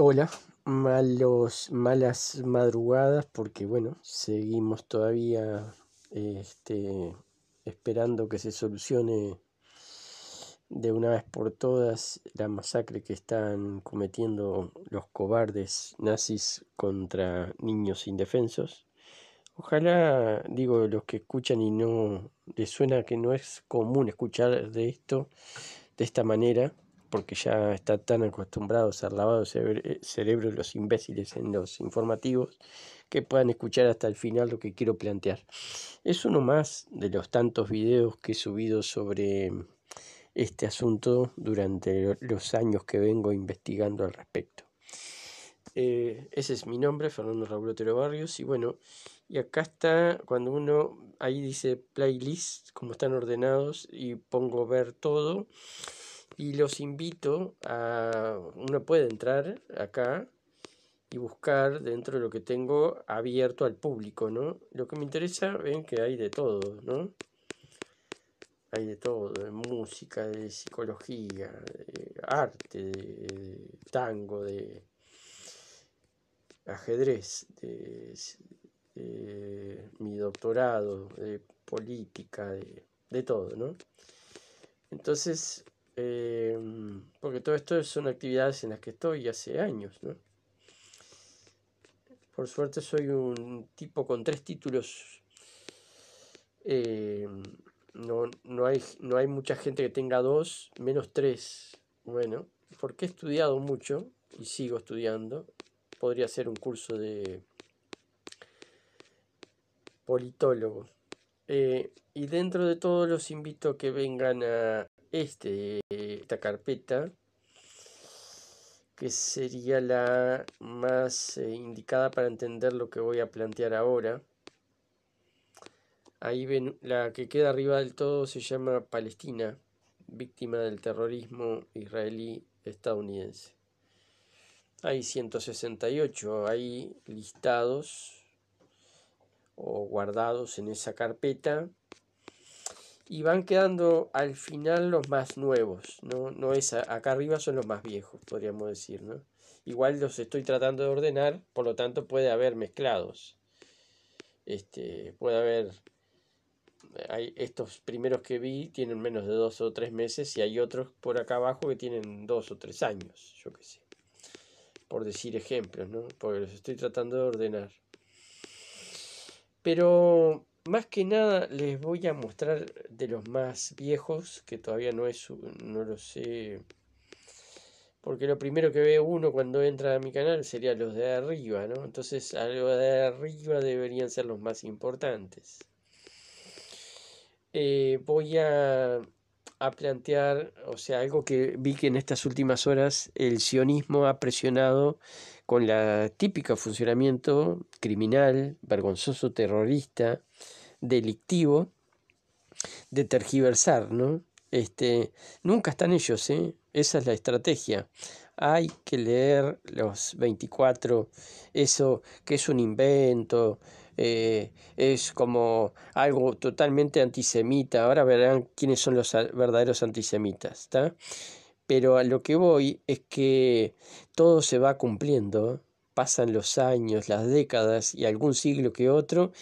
Hola, malos, malas madrugadas porque bueno, seguimos todavía este, esperando que se solucione de una vez por todas la masacre que están cometiendo los cobardes nazis contra niños indefensos. Ojalá, digo, los que escuchan y no les suena que no es común escuchar de esto de esta manera, porque ya está tan acostumbrados ser lavado eh, cerebro los imbéciles en los informativos, que puedan escuchar hasta el final lo que quiero plantear. Es uno más de los tantos videos que he subido sobre mm, este asunto durante los años que vengo investigando al respecto. Eh, ese es mi nombre, Fernando Raúl Otero Barrios, y bueno, y acá está, cuando uno, ahí dice playlist, como están ordenados, y pongo ver todo. Y los invito a, uno puede entrar acá y buscar dentro de lo que tengo abierto al público, ¿no? Lo que me interesa, ven que hay de todo, ¿no? Hay de todo, de música, de psicología, de arte, de tango, de ajedrez, de, mi doctorado, de política, de, de todo, ¿no? Entonces, Em, porque todo esto son actividades en las que estoy hace años, Por suerte soy un tipo con tres títulos. Em, no, hay, no hay mucha gente que tenga dos, menos tres. Bueno, porque he estudiado mucho y sigo estudiando. Podría ser un curso de politólogo. Eh, y dentro de todo los invito a que vengan a, este, esta carpeta que sería la más eh, indicada para entender lo que voy a plantear ahora. Ahí ven, la que queda arriba del todo se llama Palestina, víctima del terrorismo israelí-estadounidense. Hay 168 ahí listados o guardados en esa carpeta y van quedando al final los más nuevos, ¿no? No es, acá arriba son los más viejos, podríamos decir, ¿no? Igual los estoy tratando de ordenar, por lo tanto puede haber mezclados. Este, puede haber hay estos primeros que vi tienen menos de dos o tres meses y hay otros por acá abajo que tienen dos o tres años, yo qué sé. Por decir ejemplos, ¿no? Porque los estoy tratando de ordenar. Pero más que nada les voy a mostrar de los más viejos, que todavía no, es, no lo sé. Porque lo primero que ve uno cuando entra a mi canal sería los de arriba, ¿no? Entonces algo de arriba deberían ser los más importantes. Eh, voy a, a plantear, o sea, algo que vi que en estas últimas horas el sionismo ha presionado con la típica funcionamiento criminal, vergonzoso, terrorista, delictivo de tergiversar, ¿no? Este, nunca están ellos, ¿eh? Esa es la estrategia. Hay que leer los 24, eso que es un invento, eh, es como algo totalmente antisemita. Ahora verán quiénes son los verdaderos antisemitas, Pero a lo que voy es que todo se va cumpliendo, pasan los años, las décadas y algún siglo que otro,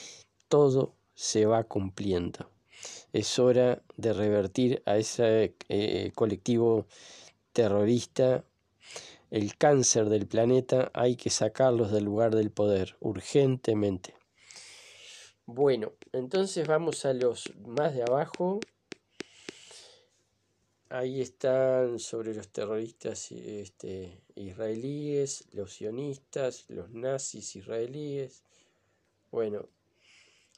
todo se va cumpliendo. Es hora de revertir a ese eh, colectivo terrorista. El cáncer del planeta hay que sacarlos del lugar del poder, urgentemente. Bueno, entonces vamos a los más de abajo. Ahí están sobre los terroristas este, israelíes, los sionistas, los nazis israelíes. Bueno,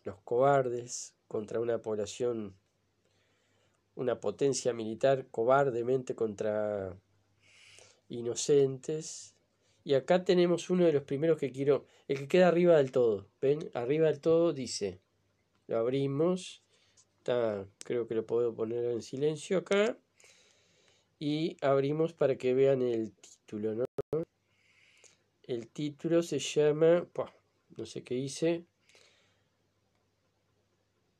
los cobardes contra una población, una potencia militar cobardemente contra inocentes. Y acá tenemos uno de los primeros que quiero, el que queda arriba del todo, ¿ven? Arriba del todo dice, lo abrimos, creo que lo puedo poner en silencio acá, y abrimos para que vean el título, ¿no? El título se llama, no sé qué dice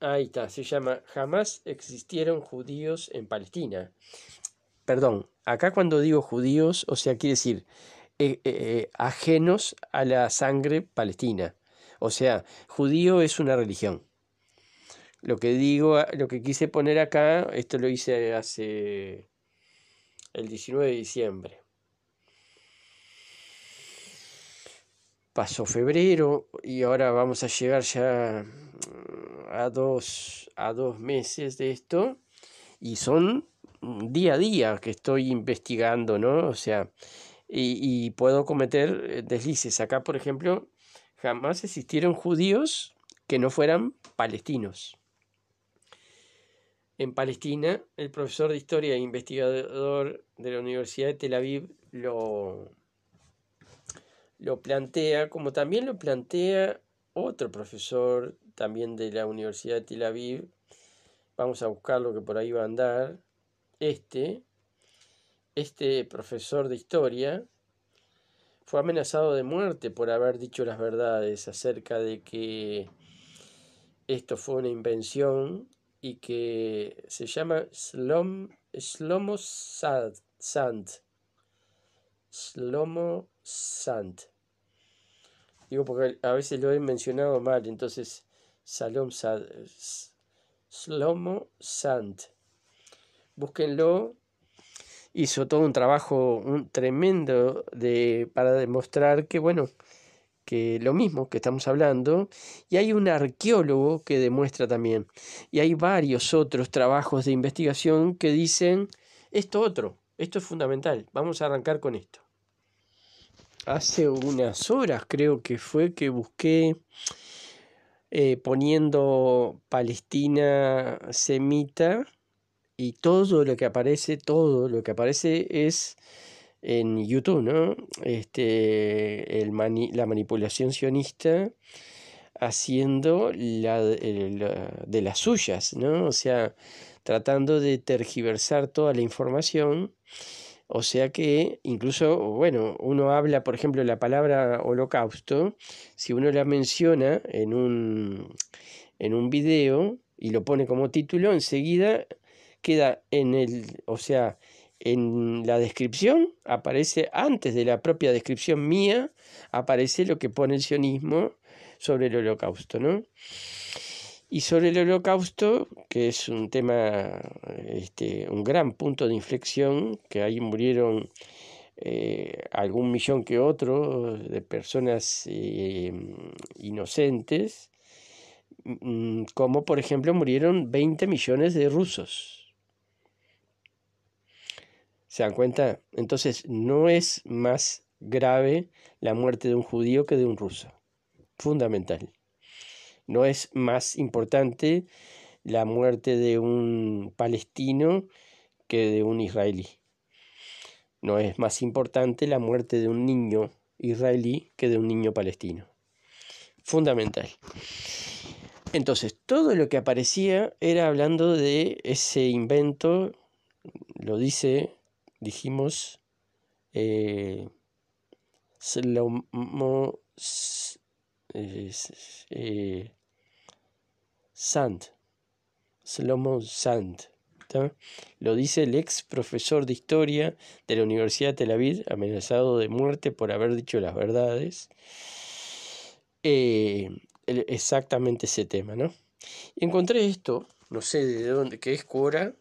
Ahí está, se llama Jamás existieron judíos en Palestina. Perdón, acá cuando digo judíos, o sea, quiere decir eh, eh, eh, ajenos a la sangre palestina. O sea, judío es una religión. Lo que digo, ah, lo que quise poner acá, esto lo hice hace el 19 de diciembre. Pasó febrero y ahora vamos a llegar ya a dos, a dos meses de esto y son mm, día a día que estoy investigando, ¿no? O sea, y, puedo cometer eh, deslices. Acá, por ejemplo, jamás existieron judíos que no fueran palestinos. En Palestina, el profesor de historia e investigador de la Universidad de Tel Aviv lo, lo plantea, como también lo plantea otro profesor también de la Universidad de Tel Aviv. Vamos a buscar lo que por ahí va a andar. Este, este profesor de historia, fue amenazado de muerte por haber dicho las verdades acerca de que esto fue una invención y que se llama Slomo Sand. Slomo Sand. Digo porque a veces lo he mencionado mal, entonces Salom Slomo Sand. Búsquenlo. Hizo todo un trabajo un, tremendo de, para demostrar que, bueno, que lo mismo que estamos hablando, y hay un arqueólogo que demuestra también, y hay varios otros trabajos de investigación que dicen esto otro, esto es fundamental, vamos a arrancar con esto. Hace unas horas creo que fue que busqué eh, poniendo Palestina semita y todo lo que aparece, todo lo que aparece es en YouTube, ¿no? Este, el la manipulación sionista haciendo de las suyas, ¿no? O sea, tratando de tergiversar toda la información o sea que incluso, bueno, uno habla, por ejemplo, la palabra holocausto, si uno la menciona en un, en un video y lo pone como título, enseguida queda en el, o sea, en la descripción aparece, antes de la propia descripción mía, aparece lo que pone el sionismo sobre el holocausto, ¿no? Y sobre el holocausto, que es un tema, este, un gran punto de inflexión, que ahí murieron eh, algún millón que otro de personas eh, inocentes, mm, como por ejemplo murieron 20 millones de rusos. ¿Se dan cuenta? Entonces no es más grave la muerte de un judío que de un ruso. Fundamental. No es más importante la muerte de un palestino que de un israelí. No es más importante la muerte de un niño israelí que de un niño palestino. Fundamental. Entonces, todo lo que aparecía era hablando de ese invento, lo dice, dijimos, eh, Sand. Slomo Sand. Lo dice el ex profesor de historia de la Universidad de Tel Aviv, amenazado de muerte por haber dicho las verdades. Eh, exactamente ese tema, ¿no? Encontré esto, no sé de dónde, que es Cora,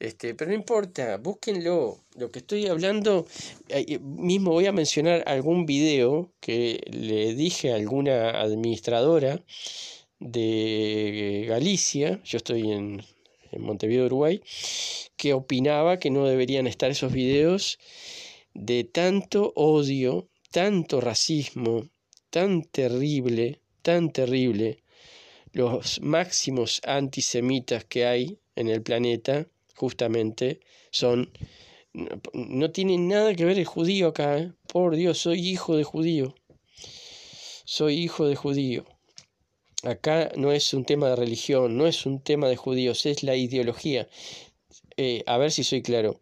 este, pero no importa, búsquenlo. Lo que estoy hablando, eh, eh, mismo voy a mencionar algún video que le dije a alguna administradora de Galicia, yo estoy en, Montevideo, Uruguay, que opinaba que no deberían estar esos videos de tanto odio, tanto racismo, tan terrible, tan terrible, los máximos antisemitas que hay en el planeta, justamente, son... No, tienen nada que ver el judío acá, ¿eh? por Dios, soy hijo de judío, soy hijo de judío. Acá no es un tema de religión, no es un tema de judíos, es la ideología. Eh, a ver si soy claro.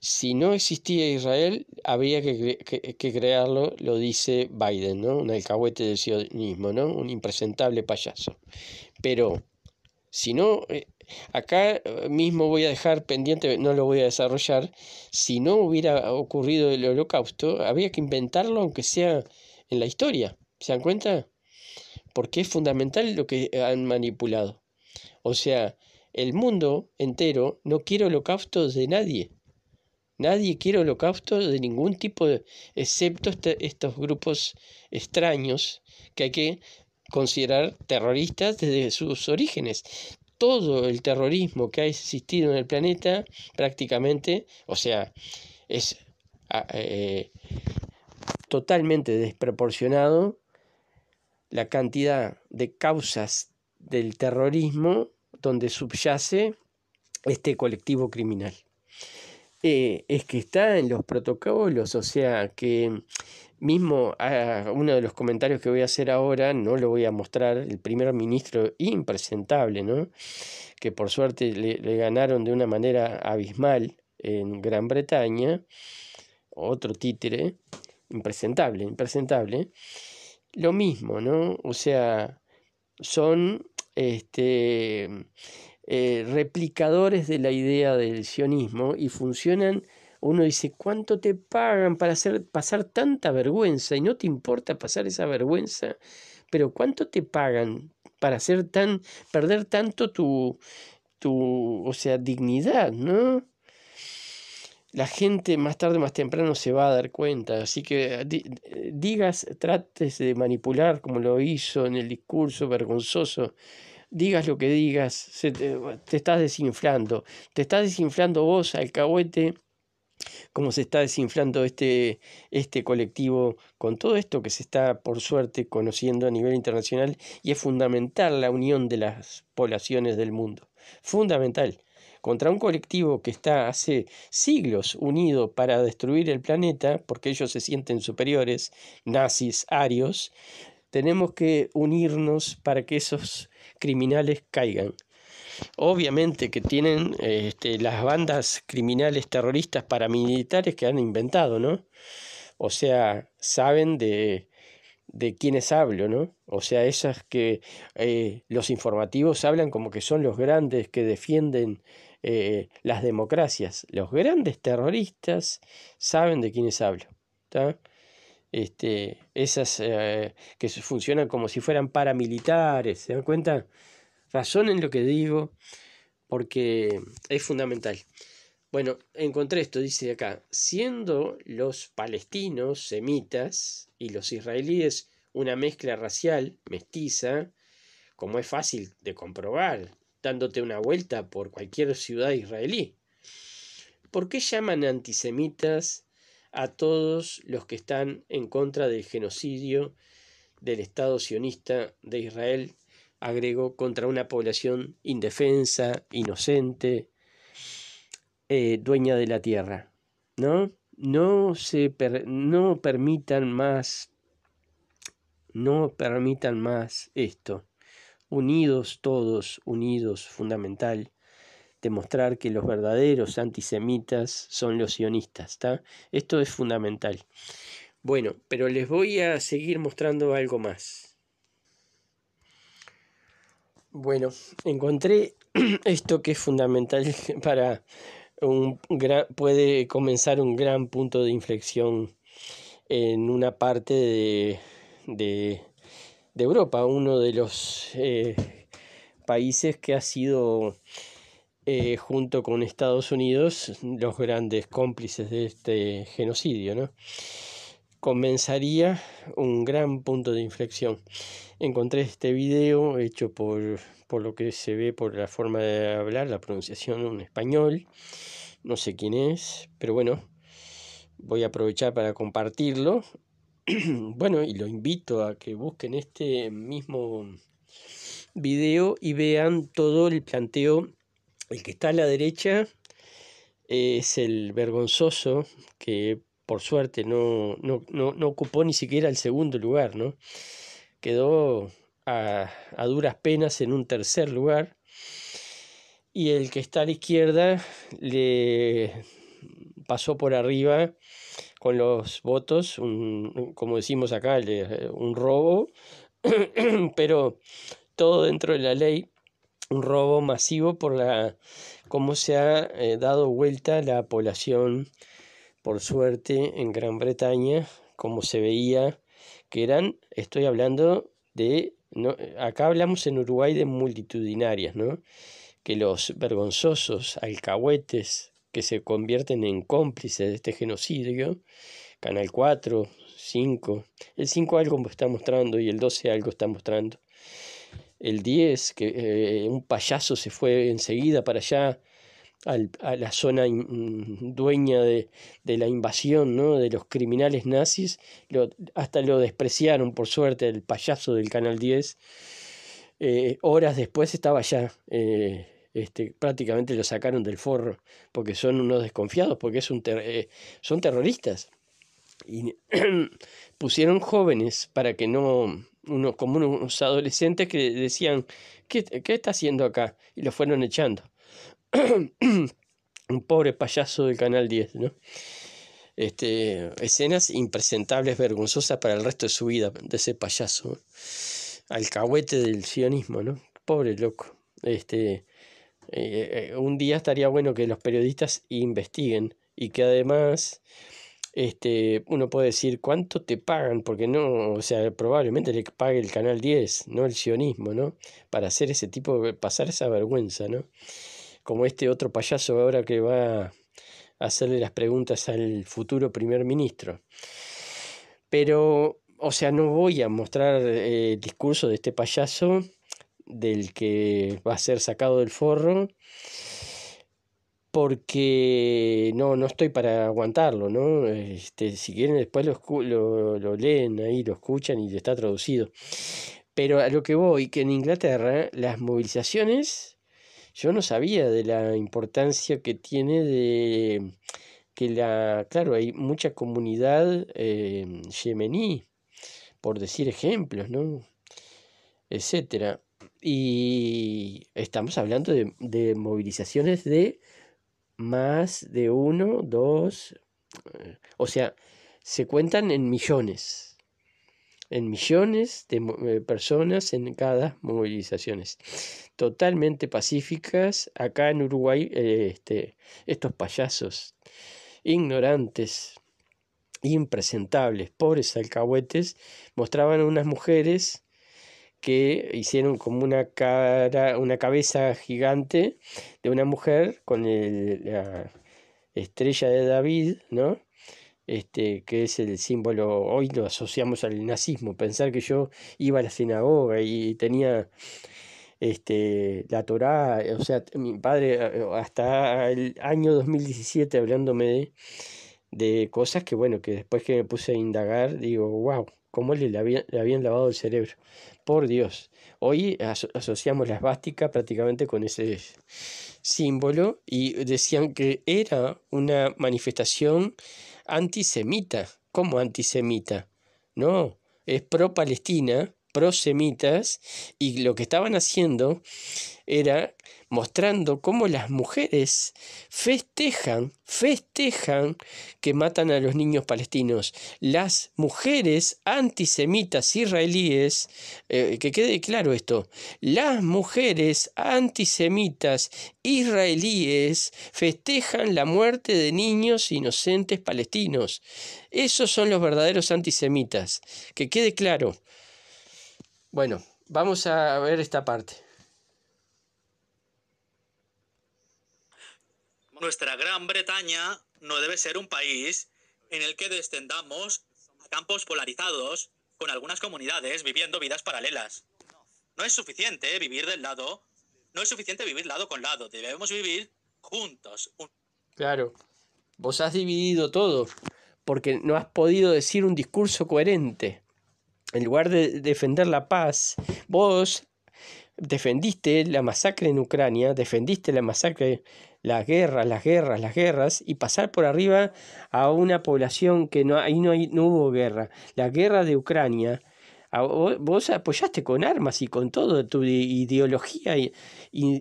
Si no existía Israel, habría que, que, crearlo, lo dice Biden, ¿no? Un alcahuete del sionismo, ¿no? Un impresentable payaso. Pero si no, eh, acá eh, mismo voy a dejar pendiente, no lo voy a desarrollar, si no hubiera ocurrido el holocausto, habría que inventarlo aunque sea en la historia. ¿Se dan cuenta? porque es fundamental lo que han manipulado. O sea, el mundo entero no quiere holocaustos de nadie. Nadie quiere holocaustos de ningún tipo, excepto este, estos grupos extraños que hay que considerar terroristas desde sus orígenes. Todo el terrorismo que ha existido en el planeta prácticamente, o sea, es ah, eh, totalmente desproporcionado la cantidad de causas del terrorismo donde subyace este colectivo criminal. Eh, es que está en los protocolos, o sea que mismo ah, uno de los comentarios que voy a hacer ahora, no lo voy a mostrar, el primer ministro impresentable, ¿no? que por suerte le, le ganaron de una manera abismal en Gran Bretaña, otro títere, impresentable, impresentable lo mismo, ¿no? O sea, son este, eh, replicadores de la idea del sionismo y funcionan. Uno dice, ¿cuánto te pagan para hacer, pasar tanta vergüenza? Y no te importa pasar esa vergüenza, pero ¿cuánto te pagan para hacer tan, perder tanto tu, tu, o sea, dignidad, ¿no? la gente más tarde, más temprano se va a dar cuenta. Así que eh, eh, digas, trates de manipular como lo hizo en el discurso vergonzoso. Digas lo que digas, eh, te, estás desinflando. Te estás desinflando vos, alcahuete, como se está desinflando este, este colectivo con todo esto que se está, por suerte, conociendo a nivel internacional y es fundamental la unión de las poblaciones del mundo. Fundamental contra un colectivo que está hace siglos unido para destruir el planeta, porque ellos se sienten superiores, nazis, arios, tenemos que unirnos para que esos criminales caigan. Obviamente que tienen este, las bandas criminales terroristas paramilitares que han inventado, ¿no? O sea, saben de, de quienes hablo, ¿no? O sea, esas que eh, los informativos hablan como que son los grandes que defienden eh, las democracias. Los grandes terroristas saben de quiénes hablo. Este, esas eh, que funcionan como si fueran paramilitares, ¿se dan cuenta? Razón en lo que digo, porque es fundamental. Bueno, encontré esto, dice acá, siendo los palestinos semitas y los israelíes una mezcla racial mestiza, como es fácil de comprobar dándote una vuelta por cualquier ciudad israelí. ¿Por qué llaman antisemitas a todos los que están en contra del genocidio del Estado sionista de Israel, agregó, contra una población indefensa, inocente, eh, dueña de la tierra? ¿No? No, se no permitan más, no permitan más esto unidos todos, unidos, fundamental, demostrar que los verdaderos antisemitas son los sionistas, ¿está? Esto es fundamental. Bueno, pero les voy a seguir mostrando algo más. Bueno, encontré esto que es fundamental para un gran, puede comenzar un gran punto de inflexión en una parte de, de de Europa, uno de los eh, países que ha sido, eh, junto con Estados Unidos, los grandes cómplices de este genocidio. Comenzaría un gran punto de inflexión. Encontré este video hecho por, por lo que se ve por la forma de hablar, la pronunciación en español. No sé quién es, pero bueno, voy a aprovechar para compartirlo bueno, y lo invito a que busquen este mismo video y vean todo el planteo. El que está a la derecha es el vergonzoso que por suerte no, ocupó ni siquiera el segundo lugar, ¿no? Quedó a, a duras penas en un tercer lugar. Y el que está a la izquierda le pasó por arriba con los votos, un, como decimos acá, eh, un robo, pero todo dentro de la ley, un robo masivo por la cómo se ha eh, dado vuelta la población, por suerte, en Gran Bretaña, como se veía que eran, estoy hablando de, no, acá hablamos en Uruguay de multitudinarias, ¿no? que los vergonzosos alcahuetes que se convierten en cómplices de este genocidio, Canal 4, 5, el 5 algo está mostrando y el 12 algo está mostrando. El 10, que eh, un payaso se fue enseguida para allá, a la zona dueña de, la invasión ¿no? de los criminales nazis, hasta lo despreciaron por suerte el payaso del Canal 10. Eh, horas después estaba allá... Este, prácticamente lo sacaron del forro, porque son unos desconfiados, porque es eh, son terroristas. Y pusieron jóvenes para que no, como unos adolescentes que decían, ¿qué, está haciendo acá? Y lo fueron echando. un pobre payaso del Canal 10, ¿no? Este, escenas impresentables, vergonzosas para el resto de su vida, de ese payaso, alcahuete del sionismo, ¿no? Pobre loco. Este, eh, eh, un día estaría bueno que los periodistas investiguen y que además este, uno puede decir cuánto te pagan, porque no, o sea, probablemente le pague el Canal 10, no el sionismo, ¿no? Para hacer ese tipo, de, pasar esa vergüenza, ¿no? Como este otro payaso ahora que va a hacerle las preguntas al futuro primer ministro. Pero, o sea, no voy a mostrar eh, el discurso de este payaso del que va a ser sacado del forro porque no, no estoy para aguantarlo, ¿no? Este, si quieren después lo, lo, leen ahí, lo escuchan y está traducido. Pero a lo que voy, que en Inglaterra las movilizaciones, yo no sabía de la importancia que tiene de que la, claro, hay mucha comunidad eh, yemení, por decir ejemplos, ¿no? Etcétera. Y estamos hablando de, movilizaciones de más de uno, dos, eh, o sea, se cuentan en millones, en millones de eh, personas en cada movilizaciones, totalmente pacíficas. Acá en Uruguay, eh, este, estos payasos ignorantes, impresentables, pobres alcahuetes, mostraban a unas mujeres que hicieron como una cara, una cabeza gigante de una mujer con el, la estrella de David, ¿no? Este, que es el símbolo, hoy lo asociamos al nazismo, pensar que yo iba a la sinagoga y tenía este, la Torá, o sea, mi padre eh, hasta el año 2017 hablándome de, cosas que, bueno, que después que me puse a indagar, digo, wow, cómo le, le habían lavado el cerebro por Dios. Hoy asociamos la esvástica prácticamente con ese símbolo y decían que era una manifestación antisemita. ¿Cómo antisemita? No, es pro-palestina prosemitas y lo que estaban haciendo era mostrando cómo las mujeres festejan, festejan que matan a los niños palestinos. Las mujeres antisemitas israelíes, eh, que quede claro esto, las mujeres antisemitas israelíes festejan la muerte de niños inocentes palestinos. Esos son los verdaderos antisemitas, que quede claro. Bueno, vamos a ver esta parte. Nuestra Gran Bretaña no debe ser un país en el que descendamos a campos polarizados con algunas comunidades viviendo vidas paralelas. No es suficiente vivir del lado, no es suficiente vivir lado con lado, debemos vivir juntos. Claro, vos has dividido todo porque no has podido decir un discurso coherente. En lugar de defender la paz, vos defendiste la masacre en Ucrania, defendiste la masacre, las guerras, las guerras, las guerras, y pasar por arriba a una población que no, ahí no, hubo guerra. La guerra de Ucrania, vos apoyaste con armas y con todo tu ideología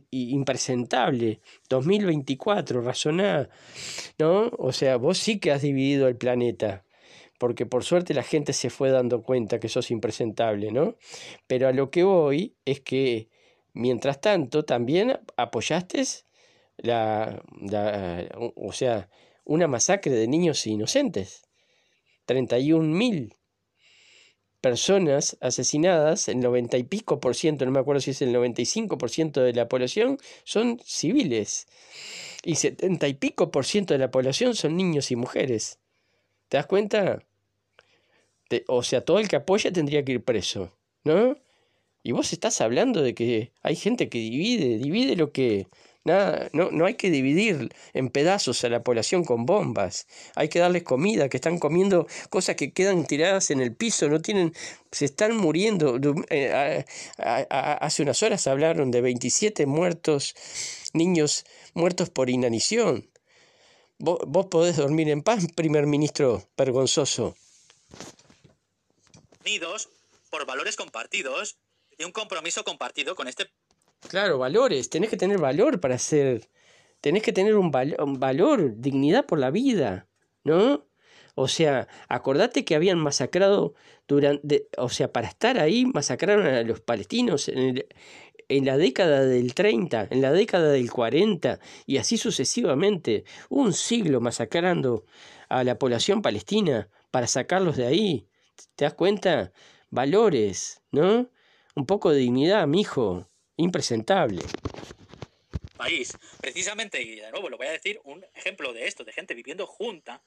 impresentable. 2024, razoná, ¿no? O sea, vos sí que has dividido el planeta porque por suerte la gente se fue dando cuenta que sos impresentable, ¿no? Pero a lo que voy es que, mientras tanto, también apoyaste la, o sea, una masacre de niños inocentes. 31.000 personas asesinadas, el 90 y pico por ciento, no me acuerdo si es el 95 por ciento de la población, son civiles. Y 70 y pico por ciento de la población son niños y mujeres. ¿Te das cuenta? o sea, todo el que apoya tendría que ir preso, ¿no? Y vos estás hablando de que hay gente que divide, divide lo que... Nada, no, no hay que dividir en pedazos a la población con bombas. Hay que darles comida, que están comiendo cosas que quedan tiradas en el piso, no tienen, se están muriendo. Eh, hace unas horas hablaron de 27 muertos, niños muertos por inanición. ¿Vos, podés dormir en paz, primer ministro vergonzoso. Unidos por valores compartidos y un compromiso compartido con este... Claro, valores. Tenés que tener valor para ser... Tenés que tener un, un valor, dignidad por la vida, ¿no? O sea, acordate que habían masacrado durante, o sea, para estar ahí masacraron a los palestinos en el, en la década del 30, en la década del 40 y así sucesivamente, un siglo masacrando a la población palestina para sacarlos de ahí. ¿Te das cuenta? Valores, ¿no? Un poco de dignidad, mijo. Impresentable. País, precisamente, y de nuevo lo voy a decir, un ejemplo de esto, de gente viviendo junta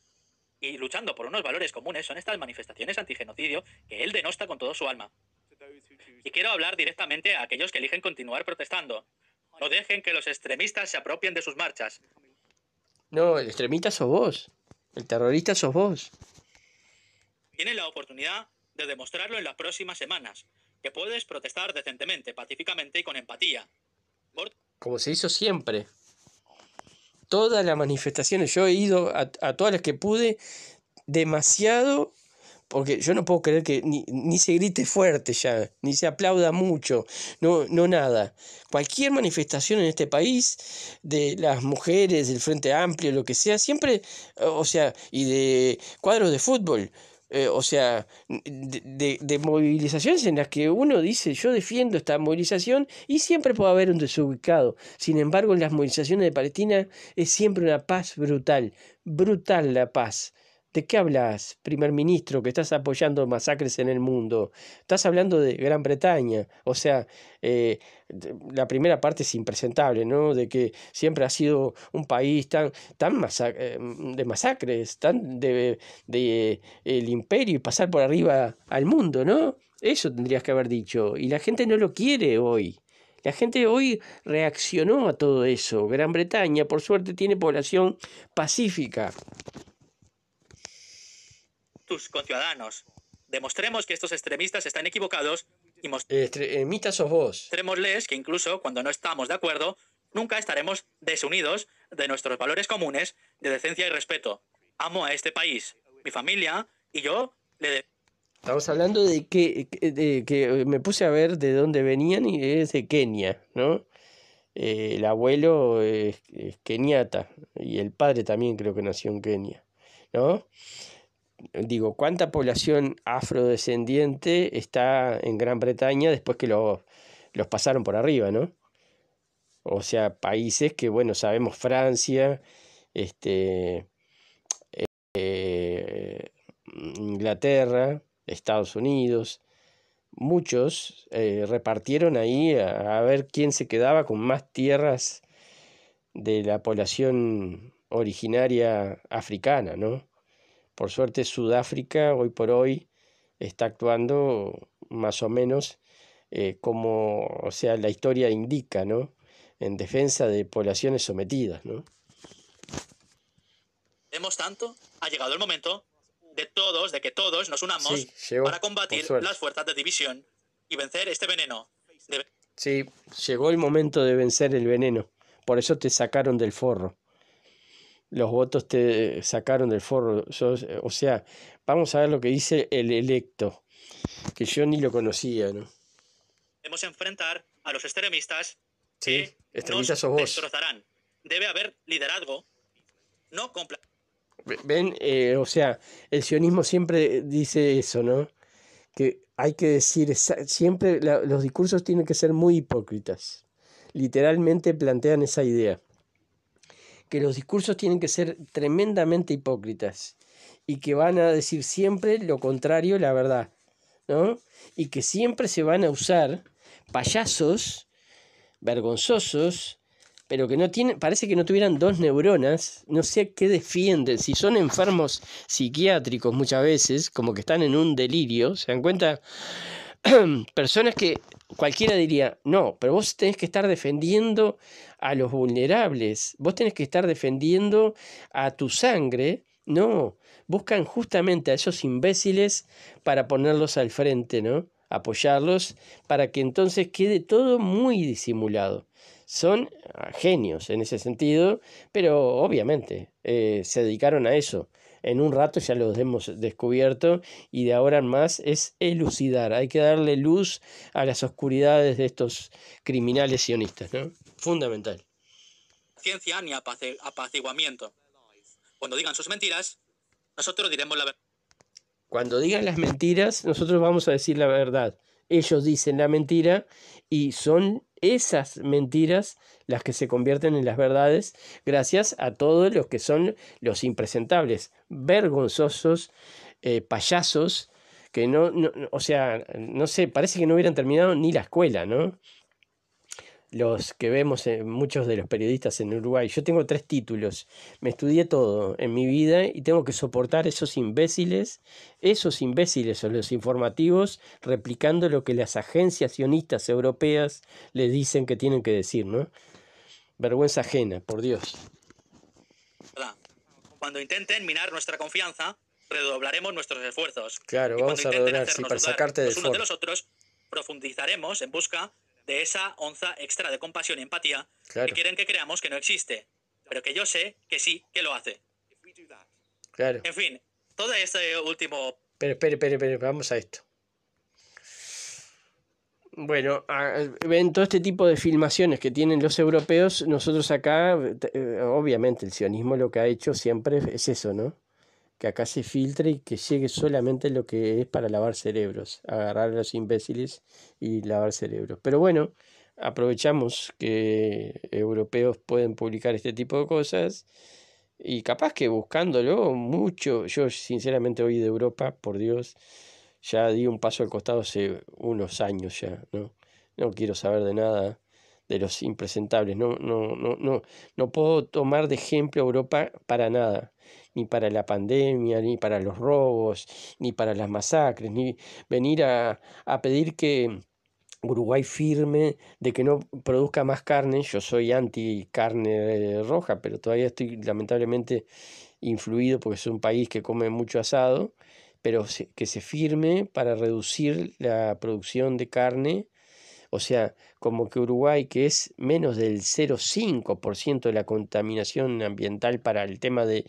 y luchando por unos valores comunes, son estas manifestaciones antigenocidio que él denosta con todo su alma. Y quiero hablar directamente a aquellos que eligen continuar protestando. No dejen que los extremistas se apropien de sus marchas. No, el extremista sos vos. El terrorista sos vos. Tienen la oportunidad de demostrarlo en las próximas semanas, que puedes protestar decentemente, pacíficamente y con empatía. Como se hizo siempre. Todas las manifestaciones, yo he ido a, a todas las que pude, demasiado porque yo no puedo creer que ni, se grite fuerte ya, ni se aplauda mucho, no, nada. Cualquier manifestación en este país de las mujeres, del Frente Amplio, lo que sea, siempre, o sea, y de cuadros de fútbol, eh, o sea, de, de, movilizaciones en las que uno dice yo defiendo esta movilización y siempre puede haber un desubicado. Sin embargo, en las movilizaciones de Palestina es siempre una paz brutal, brutal la paz. ¿De qué hablas, primer ministro, que estás apoyando masacres en el mundo? Estás hablando de Gran Bretaña. O sea, eh, la primera parte es impresentable, ¿no? De que siempre ha sido un país tan, tan eh, mm, de masacres, tan de, el imperio y pasar por arriba al mundo, ¿no? Eso tendrías que haber dicho. Y la gente no lo quiere hoy. La gente hoy reaccionó a todo eso. Gran Bretaña, por suerte, tiene población pacífica tus conciudadanos. Demostremos que estos extremistas están equivocados y mostremosles que incluso cuando no estamos de acuerdo, nunca estaremos desunidos de nuestros valores comunes de decencia y respeto. Amo a este país, mi familia y yo le Estamos hablando de que, de que me puse a ver de dónde venían y es de Kenia, ¿no? Eh, el abuelo es keniata y el padre también creo que nació en Kenia, ¿no? digo, cuánta población afrodescendiente está en Gran Bretaña después que los, pasaron por arriba, ¿no? O sea, países que, bueno, sabemos Francia, este, eh, Inglaterra, Estados Unidos, muchos eh, repartieron ahí a, ver quién se quedaba con más tierras de la población originaria africana, ¿no? Por suerte Sudáfrica hoy por hoy está actuando más o menos eh, como, o sea, la historia indica, ¿no? En defensa de poblaciones sometidas, ¿no? Hemos tanto, ha llegado el momento de todos, de que todos nos unamos para combatir las fuerzas de división y vencer este veneno. Sí, llegó el momento de vencer el veneno. Por eso te sacaron del forro los votos te sacaron del forro. o sea, vamos a ver lo que dice el electo, que yo ni lo conocía, ¿no? Debemos enfrentar a los extremistas sí, extremistas nos destrozarán. Debe haber liderazgo, no Ven, eh, o sea, el sionismo siempre dice eso, ¿no? Que hay que decir, siempre los discursos tienen que ser muy hipócritas. Literalmente plantean esa idea que los discursos tienen que ser tremendamente hipócritas y que van a decir siempre lo contrario, la verdad, ¿no? Y que siempre se van a usar payasos vergonzosos, pero que no tienen, parece que no tuvieran dos neuronas, no sé qué defienden, si son enfermos psiquiátricos muchas veces, como que están en un delirio, se dan cuenta personas que cualquiera diría, no, pero vos tenés que estar defendiendo a los vulnerables, vos tenés que estar defendiendo a tu sangre, no, buscan justamente a esos imbéciles para ponerlos al frente, ¿no? Apoyarlos para que entonces quede todo muy disimulado. Son ah, genios en ese sentido, pero obviamente eh, se dedicaron a eso. En un rato ya los hemos descubierto y de ahora en más es elucidar. Hay que darle luz a las oscuridades de estos criminales sionistas, ¿no? fundamental. Ciencia ni apaciguamiento. Cuando digan sus mentiras, nosotros diremos la verdad. Cuando digan las mentiras, nosotros vamos a decir la verdad. Ellos dicen la mentira y son esas mentiras las que se convierten en las verdades gracias a todos los que son los impresentables, vergonzosos, eh, payasos, que no, no, o sea, no sé, parece que no hubieran terminado ni la escuela, ¿no? los que vemos en muchos de los periodistas en Uruguay. Yo tengo tres títulos, me estudié todo en mi vida y tengo que soportar esos imbéciles, esos imbéciles o los informativos replicando lo que las agencias sionistas europeas les dicen que tienen que decir, ¿no? Vergüenza ajena, por Dios. Cuando intenten minar nuestra confianza, redoblaremos nuestros esfuerzos. Claro, vamos a redoblar, sí, para sacarte de los de los otros, profundizaremos en busca de esa onza extra de compasión y empatía que quieren que creamos que no existe, pero que yo sé que sí que lo hace. En fin, todo este último. Pero, pero, pero, pero, vamos a esto. Bueno, ven todo este tipo de filmaciones que tienen los europeos, nosotros acá, eh, obviamente el sionismo lo que ha hecho siempre es eso, ¿no? que acá se filtre y que llegue solamente lo que es para lavar cerebros, agarrar a los imbéciles y lavar cerebros. Pero bueno, aprovechamos que europeos pueden publicar este tipo de cosas y capaz que buscándolo mucho, yo sinceramente hoy de Europa, por Dios, ya di un paso al costado hace unos años ya, ¿no? No quiero saber de nada de los impresentables. No, no, no, no, no puedo tomar de ejemplo a Europa para nada, ni para la pandemia, ni para los robos, ni para las masacres, ni venir a, a pedir que Uruguay firme de que no produzca más carne. Yo soy anti carne eh, roja, pero todavía estoy lamentablemente influido porque es un país que come mucho asado, pero que se firme para reducir la producción de carne o sea, como que Uruguay, que es menos del 0,5% de la contaminación ambiental para el tema del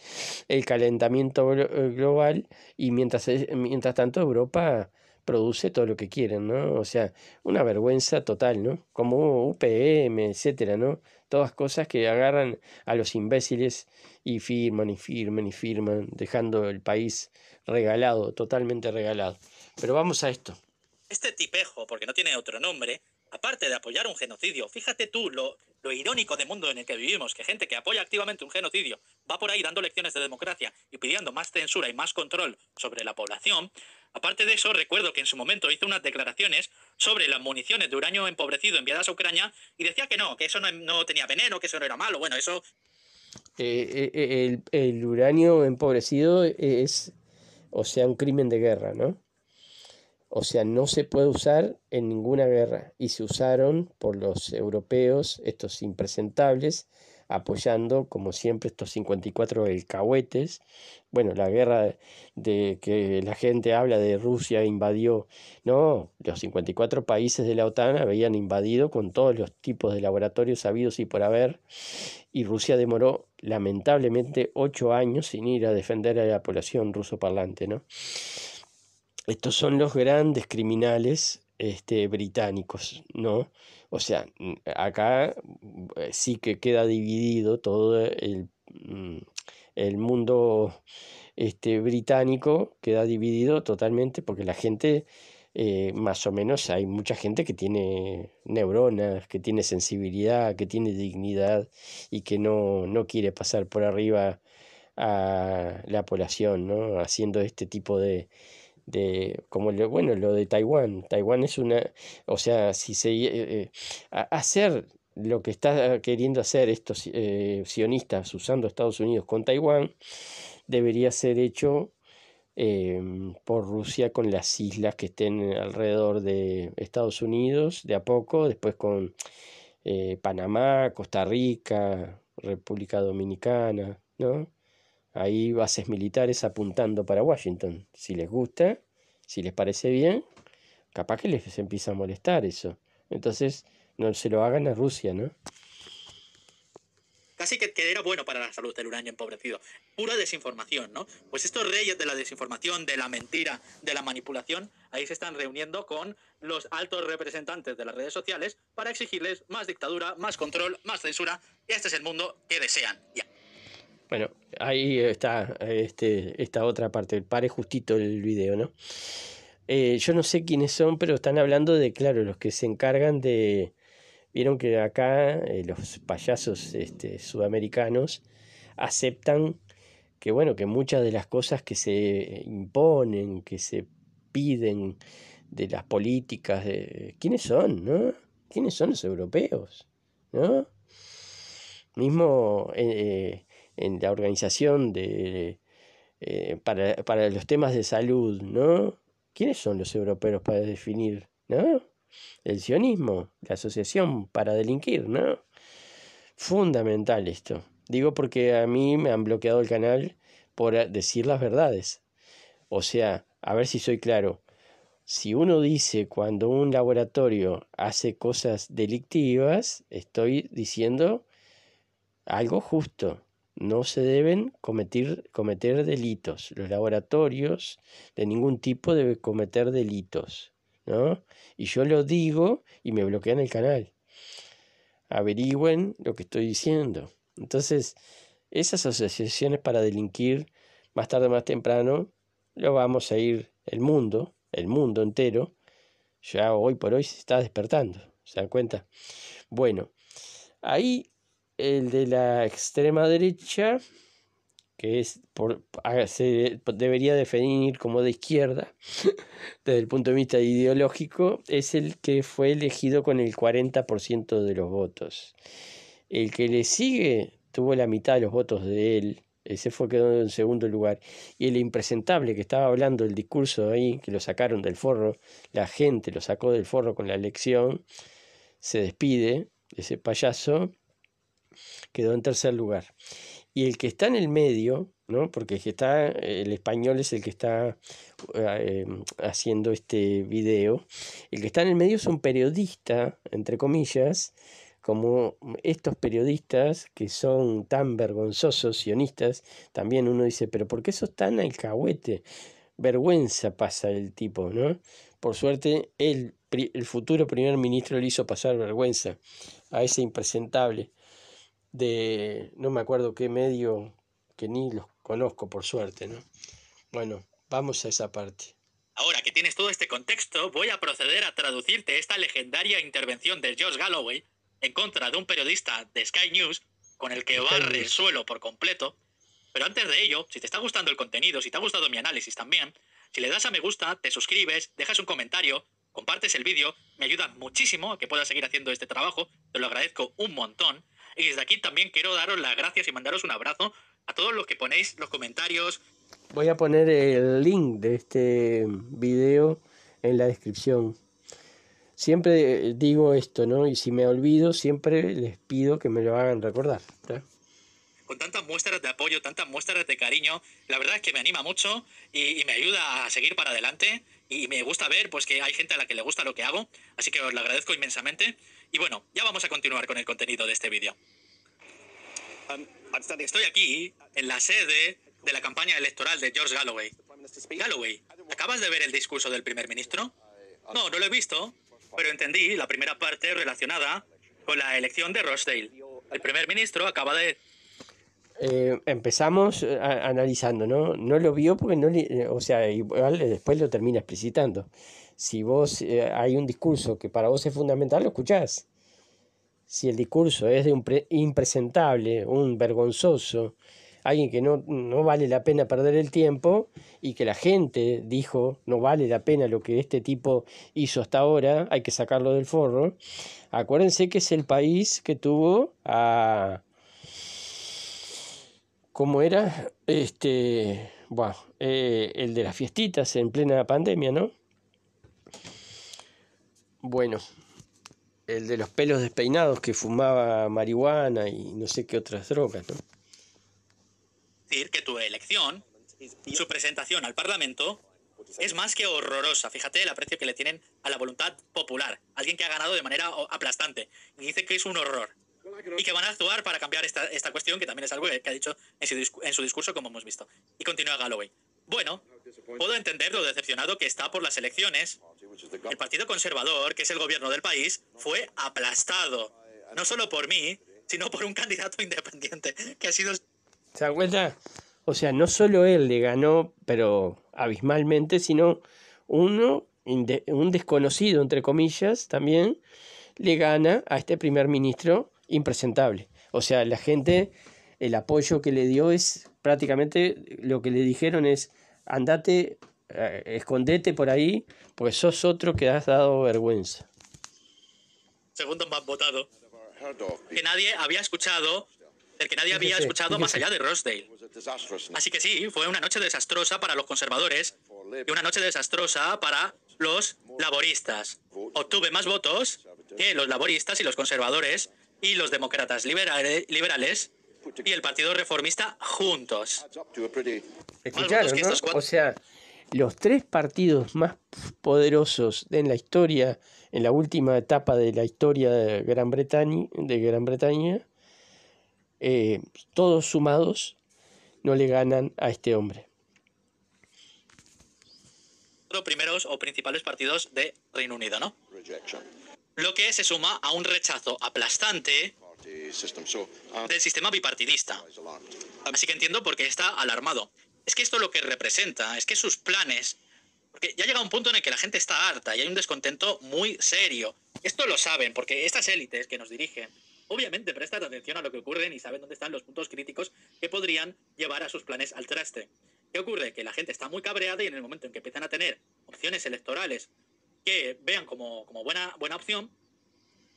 calentamiento eh, global, y mientras, mientras tanto Europa produce todo lo que quieren, ¿no? O sea, una vergüenza total, ¿no? Como UPM, etcétera, ¿no? Todas cosas que agarran a los imbéciles y firman y firman y firman, dejando el país regalado, totalmente regalado. Pero vamos a esto. Este tipejo, porque no tiene otro nombre, aparte de apoyar un genocidio, fíjate tú lo, irónico del mundo en el que vivimos, que gente que apoya activamente un genocidio va por ahí dando lecciones de democracia y pidiendo más censura y más control sobre la población. Aparte de eso, recuerdo que en su momento hizo unas declaraciones sobre las municiones de uranio empobrecido enviadas a Ucrania y decía que no, que eso no, tenía veneno, que eso no era malo. Bueno, eso... Eh, eh, eh, el uranio empobrecido es, o sea, un crimen de guerra, ¿no? O sea, no se puede usar en ninguna guerra y se usaron por los europeos estos impresentables apoyando, como siempre, estos 54 elcahuetes Bueno, la guerra de que la gente habla de Rusia invadió. No, los 54 países de la OTAN habían invadido con todos los tipos de laboratorios habidos y por haber. Y Rusia demoró lamentablemente ocho años sin ir a defender a la población ruso parlante, ¿no? Estos son los grandes criminales este, británicos, ¿no? O sea, acá eh, sí que queda dividido todo mm, el, mundo este, británico, queda dividido totalmente porque la gente... Eh, más o menos hay mucha gente que tiene neuronas, que tiene sensibilidad, que tiene dignidad y que no, no quiere pasar por arriba a la población, ¿no? haciendo este tipo de, de como lo, bueno, lo de Taiwán. Taiwán es una, o sea, si se eh, eh, hacer lo que está queriendo hacer estos eh, sionistas usando Estados Unidos con Taiwán debería ser hecho em, por Rusia con las islas que estén alrededor de Estados Unidos de a poco, después con Panamá, Costa Rica, República Dominicana, ¿no? Hay bases militares apuntando para Washington. Si les gusta, si les parece bien, capaz que les empieza a molestar eso. Entonces, no se lo hagan a Rusia, ¿no? Casi que, que era bueno para la salud del uranio empobrecido. Pura desinformación, ¿no? Pues estos reyes de la desinformación, de la mentira, de la manipulación, ahí se están reuniendo con los altos representantes de las redes sociales para exigirles más dictadura, más control, más censura. Y Este es el mundo que desean. Ya. Bueno, ahí está este, esta otra parte, pare justito el video, ¿no? Eh, yo no sé quiénes son, pero están hablando de, claro, los que se encargan de... Vieron que acá eh, los payasos este, sudamericanos aceptan que, bueno, que muchas de las cosas que se imponen, que se piden de las políticas, de, ¿quiénes son, no? ¿Quiénes son los europeos? ¿No? Mismo... Eh, en la organización de, eh, para, para, los temas de salud, ¿no? ¿Quiénes son los europeos para definir, ¿no? El sionismo, la asociación para delinquir, ¿no? Fundamental esto. Digo porque a mí me han bloqueado el canal por ah, decir las verdades. O sea, a ver si soy claro. Si uno dice cuando un laboratorio hace cosas delictivas, estoy diciendo algo justo no se deben cometer, cometer delitos. Los laboratorios de ningún tipo deben cometer delitos. Y yo lo digo y me bloquean el canal. Averigüen lo que estoy diciendo. Entonces, esas asociaciones para delinquir, más tarde o más temprano, lo vamos a ir el mundo, el mundo entero, ya hoy por hoy se está despertando. ¿Se dan cuenta? Bueno, ahí el de la extrema derecha, que es por, ah, se debería definir como de izquierda desde el punto de vista ideológico, es el que fue elegido con el 40% de los votos. El que le sigue tuvo la mitad de los votos de él, ese fue quedando en segundo lugar. Y el impresentable que estaba hablando el discurso ahí, que lo sacaron del forro, la gente lo sacó del forro con la elección, se despide, ese payaso, quedó en tercer lugar. Y el que está en el medio, ¿no? porque el, está, el español es el que está ah, eh, haciendo este video, el que está en el medio es un periodista, entre comillas, como estos periodistas que son tan vergonzosos, sionistas, también uno dice, pero ¿por qué en tan alcahuete? Vergüenza pasa el tipo, ¿no? Por suerte, el, el futuro primer ministro le hizo pasar vergüenza a ese impresentable de no me acuerdo qué medio, que ni los conozco por suerte, ¿no? Bueno, vamos a esa parte. Ahora que tienes todo este contexto, voy a proceder a traducirte esta legendaria intervención de George Galloway en contra de un periodista de Sky News con el que barre el suelo por completo. Pero antes de ello, si te está gustando el contenido, si te ha gustado mi análisis también, si le das a me gusta, te suscribes, dejas un comentario, compartes el vídeo, me ayuda muchísimo a que pueda seguir haciendo este trabajo, te lo agradezco un montón. Y desde aquí también quiero daros las gracias y mandaros un abrazo a todos los que ponéis los comentarios. Voy a poner el link de este video en la descripción. Siempre digo esto, ¿no? Y si me olvido, siempre les pido que me lo hagan recordar. Con tantas muestras de apoyo, tantas muestras de cariño, la verdad es que me anima mucho y, me ayuda a seguir para adelante. Y me gusta ver pues que hay gente a la que le gusta lo que hago. Así que os lo agradezco inmensamente. Y bueno, ya vamos a continuar con el contenido de este vídeo. Um, Estoy aquí, en la sede de la campaña electoral de George Galloway. Galloway, ¿acabas de ver el discurso del primer ministro? No, no lo he visto, pero entendí la primera parte relacionada con la elección de Rochdale. El primer ministro acaba de... Eh, empezamos eh, analizando, ¿no? No lo vio porque no... Eh, o sea, igual después lo termina explicitando. Si vos eh, hay un discurso que para vos es fundamental, lo escuchás. Si el discurso es de un impresentable, un vergonzoso, alguien que no, no vale la pena perder el tiempo y que la gente dijo no vale la pena lo que este tipo hizo hasta ahora, hay que sacarlo del forro. Acuérdense que es el país que tuvo a... ¿Cómo era? Este, bueno, eh, el de las fiestitas en plena pandemia, ¿no? Bueno, el de los pelos despeinados que fumaba marihuana y no sé qué otras drogas, ¿no? Decir que tu elección, su presentación al Parlamento, es más que horrorosa. Fíjate el aprecio que le tienen a la voluntad popular, alguien que ha ganado de manera aplastante. Y dice que es un horror. Y que van a actuar para cambiar esta, esta cuestión, que también es algo que ha dicho en su, en su discurso, como hemos visto. Y continúa Galloway. Bueno, puedo entender lo decepcionado que está por las elecciones. El Partido Conservador, que es el gobierno del país, fue aplastado. No solo por mí, sino por un candidato independiente que ha sido... ¿Se da cuenta? O sea, no solo él le ganó, pero abismalmente, sino uno, un desconocido, entre comillas, también le gana a este primer ministro impresentable. O sea, la gente, el apoyo que le dio es prácticamente lo que le dijeron es andate, eh, escondete por ahí, porque sos otro que has dado vergüenza. Segundo más votado. Que nadie había escuchado, que nadie había escuchado más allá de Rosedale. Así que sí, fue una noche desastrosa para los conservadores y una noche desastrosa para los laboristas. Obtuve más votos que los laboristas y los conservadores y los demócratas liberales y el Partido Reformista juntos. O sea, los tres partidos más poderosos en la historia, en la última etapa de la historia de Gran Bretaña, de Gran Bretaña eh, todos sumados, no le ganan a este hombre. Los primeros o principales partidos de Reino Unido, ¿no? Lo que se suma a un rechazo aplastante del sistema bipartidista. Así que entiendo por qué está alarmado. Es que esto lo que representa es que sus planes, porque ya llega un punto en el que la gente está harta y hay un descontento muy serio. Esto lo saben, porque estas élites que nos dirigen, obviamente prestan atención a lo que ocurre y saben dónde están los puntos críticos que podrían llevar a sus planes al traste. ¿Qué ocurre? Que la gente está muy cabreada y en el momento en que empiezan a tener opciones electorales que vean como, buena, buena opción,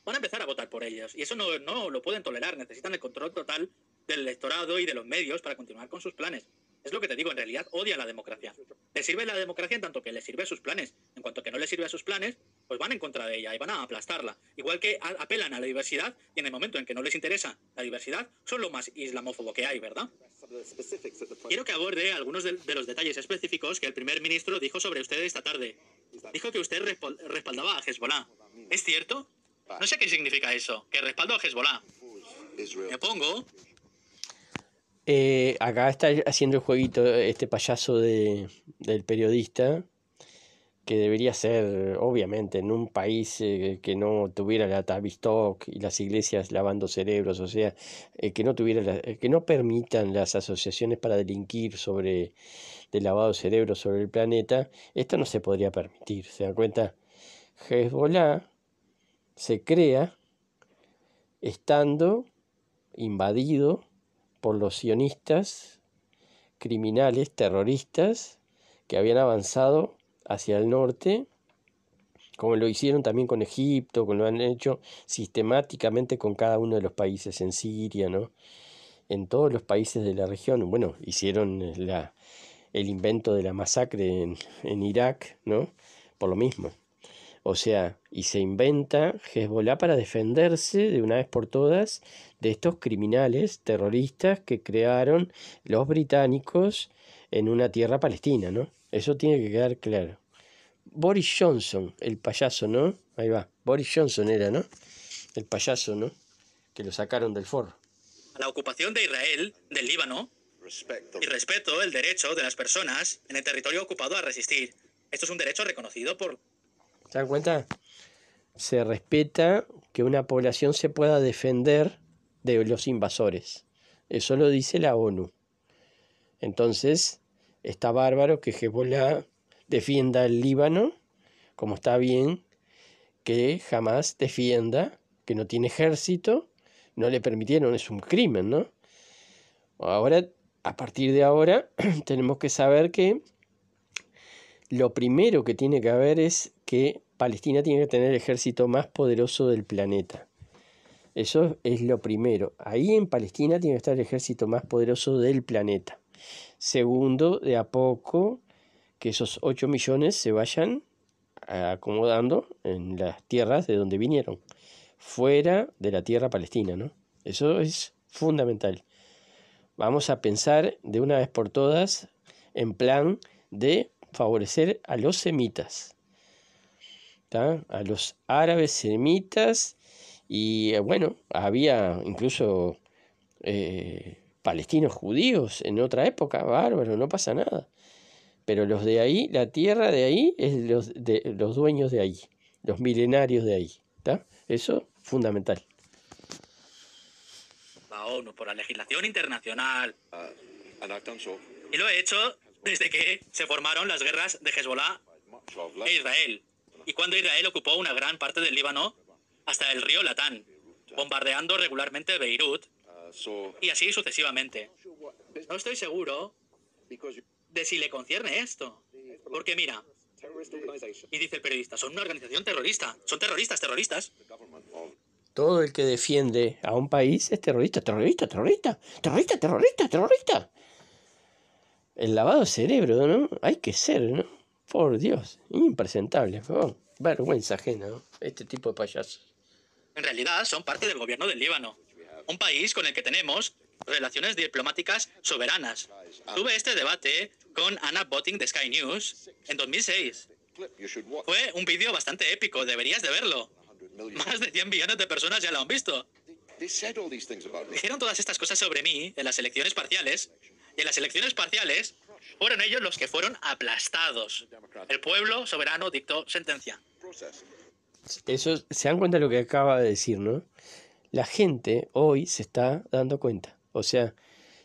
van a empezar a votar por ellas. Y eso no, no lo pueden tolerar. Necesitan el control total del electorado y de los medios para continuar con sus planes. Es lo que te digo, en realidad odia la democracia. Le sirve la democracia en tanto que le sirve a sus planes. En cuanto que no le sirve a sus planes, pues van en contra de ella y van a aplastarla. Igual que apelan a la diversidad y en el momento en que no les interesa la diversidad, son lo más islamófobo que hay, ¿verdad? Quiero que aborde algunos de, de los detalles específicos que el primer ministro dijo sobre usted esta tarde. Dijo que usted respaldaba a Hezbollah. ¿Es cierto? No sé qué significa eso, que respaldo a Hezbollah. Me pongo... Eh, acá está haciendo el jueguito este payaso del periodista, que debería ser, obviamente, en un país eh, que no tuviera la Tavistock y las iglesias lavando cerebros, o sea, eh, que no tuviera que no permitan las asociaciones para delinquir sobre el lavado de cerebros sobre el planeta, esto no se podría permitir, ¿se dan cuenta? Hezbollah se crea estando invadido por los sionistas, criminales, terroristas, que habían avanzado hacia el norte, como lo hicieron también con Egipto, como lo han hecho sistemáticamente con cada uno de los países en Siria, ¿no? en todos los países de la región. Bueno, hicieron el invento de la masacre en, en Irak, ¿no? por lo mismo. O sea, y se inventa Hezbollah para defenderse de una vez por todas de estos criminales terroristas que crearon los británicos en una tierra palestina, ¿no? Eso tiene que quedar claro. Boris Johnson, el payaso, ¿no? Ahí va. Boris Johnson era, ¿no? El payaso, ¿no? Que lo sacaron del forro. La ocupación de Israel, del Líbano, y respeto el derecho de las personas en el territorio ocupado a resistir. Esto es un derecho reconocido por ¿Se dan cuenta? Se respeta que una población se pueda defender de los invasores. Eso lo dice la ONU. Entonces, está bárbaro que Hezbollah defienda el Líbano, como está bien que jamás defienda, que no tiene ejército, no le permitieron, es un crimen, ¿no? Ahora, a partir de ahora, tenemos que saber que lo primero que tiene que haber es que Palestina tiene que tener el ejército más poderoso del planeta. Eso es lo primero. Ahí en Palestina tiene que estar el ejército más poderoso del planeta. Segundo, de a poco, que esos 8 millones se vayan acomodando en las tierras de donde vinieron, fuera de la tierra palestina, ¿no? Eso es fundamental. Vamos a pensar de una vez por todas en plan de favorecer a los semitas a los árabes semitas y eh, bueno, había incluso eh, palestinos judíos en otra época, bárbaro, no pasa nada. Pero los de ahí, la tierra de ahí es los, de, los dueños de ahí, los milenarios de ahí. está Eso fundamental. La ONU, por la legislación internacional. Ah, y lo he hecho desde que se formaron las guerras de Hezbollah e Israel y cuando Israel ocupó una gran parte del Líbano hasta el río Latán, bombardeando regularmente Beirut y así sucesivamente. No estoy seguro de si le concierne esto, porque mira, y dice el periodista, son una organización terrorista, son terroristas, terroristas. Todo el que defiende a un país es terrorista, terrorista, terrorista, terrorista, terrorista, terrorista. El lavado de cerebro, ¿no? Hay que ser, ¿no? Por Dios, impresentable, vergüenza ajena, este tipo de payasos. En realidad son parte del gobierno del Líbano, un país con el que tenemos relaciones diplomáticas soberanas. Tuve este debate con Anna Botting de Sky News en 2006. Fue un vídeo bastante épico, deberías de verlo. Más de 100 millones de personas ya lo han visto. Dijeron todas estas cosas sobre mí en las elecciones parciales, y en las elecciones parciales fueron ellos los que fueron aplastados. El pueblo soberano dictó sentencia. Eso, se dan cuenta de lo que acaba de decir, ¿no? La gente hoy se está dando cuenta. O sea,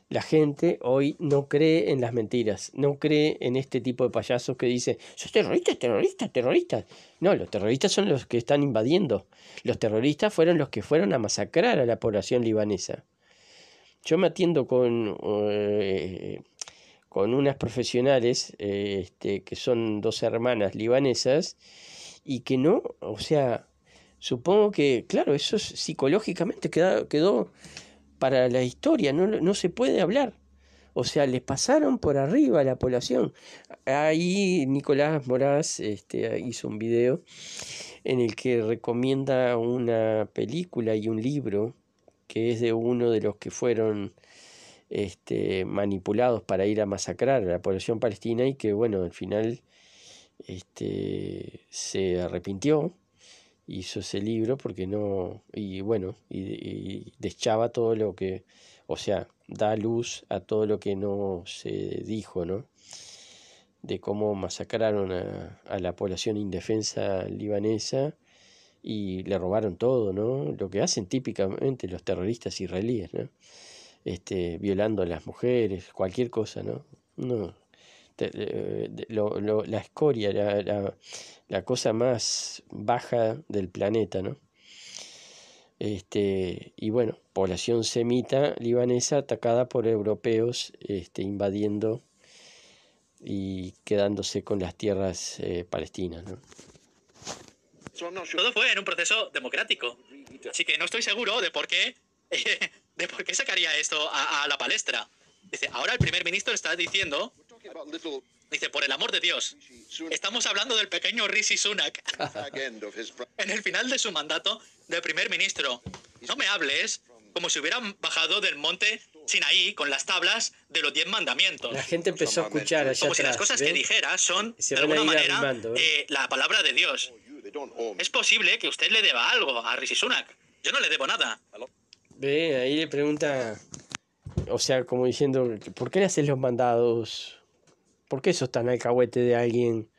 la gente hoy no cree en las mentiras, no cree en este tipo de payasos que dicen, sos terroristas, terroristas, terroristas! No, los terroristas son los que están invadiendo. Los terroristas fueron los que fueron a masacrar a la población libanesa. Yo me atiendo con eh, con unas profesionales eh, este, que son dos hermanas libanesas y que no, o sea, supongo que, claro, eso psicológicamente quedó, quedó para la historia, no, se puede hablar. O sea, les pasaron por arriba a la población. Ahí Nicolás Moraz este, hizo un video en el que recomienda una película y un libro que es de uno de los que fueron este, manipulados para ir a masacrar a la población palestina y que bueno, al final este, se arrepintió, hizo ese libro porque no, y bueno, y, deschaba todo lo que, o sea, da luz a todo lo que no se dijo, ¿no? De cómo masacraron a, a la población indefensa libanesa y le robaron todo, ¿no? Lo que hacen típicamente los terroristas israelíes, ¿no? este, violando a las mujeres, cualquier cosa, ¿no? No. Eh, la escoria, la, la, cosa más baja del planeta, ¿no? Este, y bueno, población semita libanesa atacada por europeos este, invadiendo y quedándose con las tierras eh, palestinas. ¿no? Todo fue en un proceso democrático, así que no estoy seguro de por qué de por qué sacaría esto a, la palestra. Dice, ahora el primer ministro está diciendo Dice, por el amor de Dios, estamos hablando del pequeño Rishi Sunak en el final de su mandato de primer ministro. No me hables como si hubieran bajado del monte Sinaí con las tablas de los diez mandamientos. La gente empezó a escuchar allá Como si las cosas que dijera son, de alguna manera, eh, la palabra de Dios. Es posible que usted le deba algo a Rishi Sunak. Yo no le debo nada. Ve, ahí le pregunta, o sea, como diciendo, ¿por qué le haces los mandados? ¿Por qué sos tan alcahuete de alguien?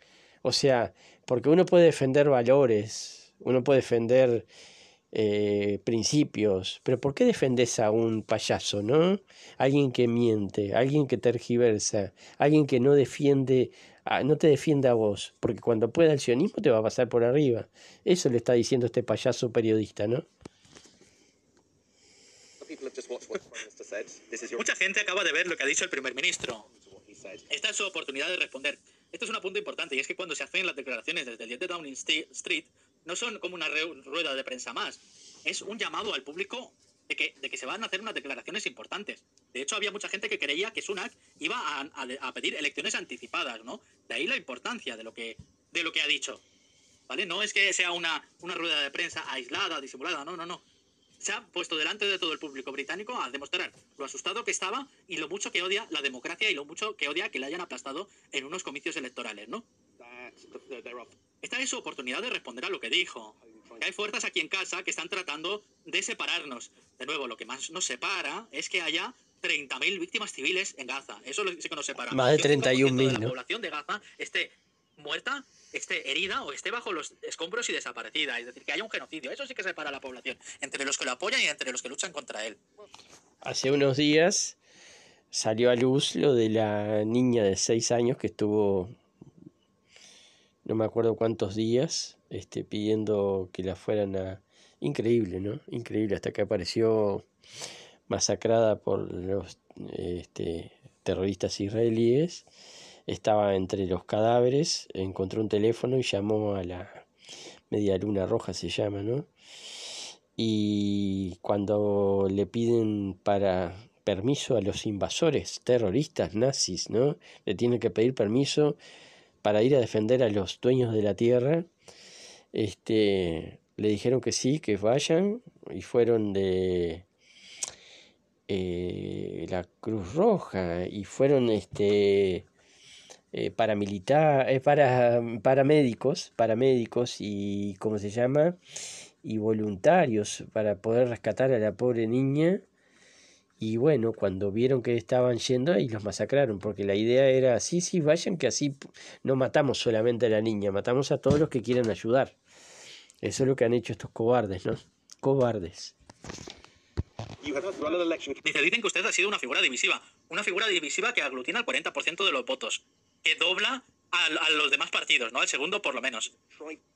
O sea, porque uno puede defender valores, uno puede defender eh, principios, pero ¿por qué defendes a un payaso, no? Alguien que miente, alguien que tergiversa, alguien que no defiende, no te defiende a vos, porque cuando pueda el sionismo te va a pasar por arriba. Eso le está diciendo este payaso periodista, ¿no? Mucha gente acaba de ver lo que ha dicho el primer ministro. Esta es su oportunidad de responder. Esto es un punto importante y es que cuando se hacen las declaraciones desde el 10 de Downing Street, no son como una rueda de prensa más. Es un llamado al público de que, de que, se van a hacer unas declaraciones importantes. De hecho, había mucha gente que creía que Sunak iba a, pedir elecciones anticipadas, ¿no? De ahí la importancia de lo que, de lo que ha dicho. ¿Vale? No es que sea una, una rueda de prensa aislada, disimulada, no, no, no se ha puesto delante de todo el público británico a demostrar lo asustado que estaba y lo mucho que odia la democracia y lo mucho que odia que le hayan aplastado en unos comicios electorales, ¿no? Esta es su oportunidad de responder a lo que dijo. hay fuerzas aquí en casa que están tratando de separarnos. De nuevo, lo que más nos separa es que haya 30.000 víctimas civiles en Gaza. Eso es lo que nos separa. Más de 31.000. La población de Gaza esté muerta esté herida o esté bajo los escombros y desaparecida. Es decir, que haya un genocidio. Eso sí que separa la población, entre los que lo apoyan y entre los que luchan contra él. Hace unos días salió a luz lo de la niña de 6 años que estuvo, no me acuerdo cuántos días, este, pidiendo que la fueran a... Increíble, ¿no? Increíble, hasta que apareció masacrada por los este, terroristas israelíes estaba entre los cadáveres, encontró un teléfono y llamó a la media luna roja, se llama, ¿no? Y cuando le piden para permiso a los invasores terroristas nazis, ¿no? Le tienen que pedir permiso para ir a defender a los dueños de la tierra. Este, le dijeron que sí, que vayan, y fueron de eh, la Cruz Roja, y fueron este, eh, paramilitar, eh, para, mm, paramédicos, paramédicos y, ¿cómo se llama? Y voluntarios para poder rescatar a la pobre niña. Y bueno, cuando vieron que estaban yendo y los masacraron, porque la idea era, sí, sí, vayan, que así no matamos solamente a la niña, matamos a todos los que quieran ayudar. Eso es lo que han hecho estos cobardes, ¿no? Cobardes. dicen que usted ha sido una figura divisiva, una figura divisiva que aglutina el 40% de los votos dobla a, los demás partidos, ¿no? Al segundo por lo menos.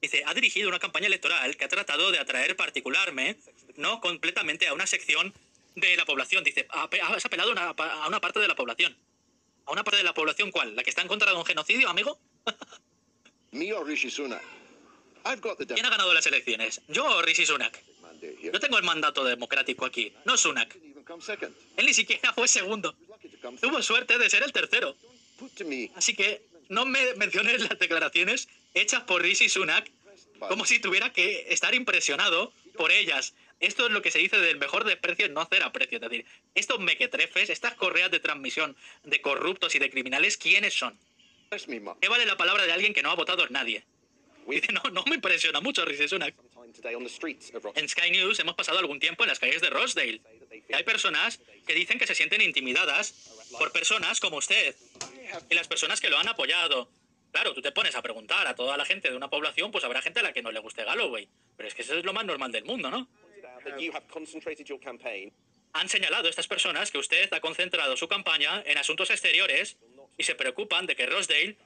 Dice, ha dirigido una campaña electoral que ha tratado de atraer particularmente, ¿no? Completamente a una sección de la población. Dice, has apelado a una parte de la población. ¿A una parte de la población cuál? ¿La que está en contra de un genocidio, amigo? ¿Quién ha ganado las elecciones? Yo o Rishi Sunak. Yo tengo el mandato democrático aquí, no Sunak. Él ni siquiera fue segundo. Tuvo suerte de ser el tercero. Así que no me menciones las declaraciones hechas por Rishi Sunak como si tuviera que estar impresionado por ellas. Esto es lo que se dice del mejor desprecio no hacer aprecio. Es decir, estos mequetrefes, estas correas de transmisión de corruptos y de criminales, ¿quiénes son? ¿Qué vale la palabra de alguien que no ha votado en nadie? no, no me impresiona mucho Rishi Sunak. En Sky News hemos pasado algún tiempo en las calles de Rosedale. hay personas que dicen que se sienten intimidadas por personas como usted, y las personas que lo han apoyado. Claro, tú te pones a preguntar a toda la gente de una población, pues habrá gente a la que no le guste Galloway. Pero es que eso es lo más normal del mundo, ¿no? Han señalado estas personas que usted ha concentrado su campaña en asuntos exteriores y se preocupan de que Rosdale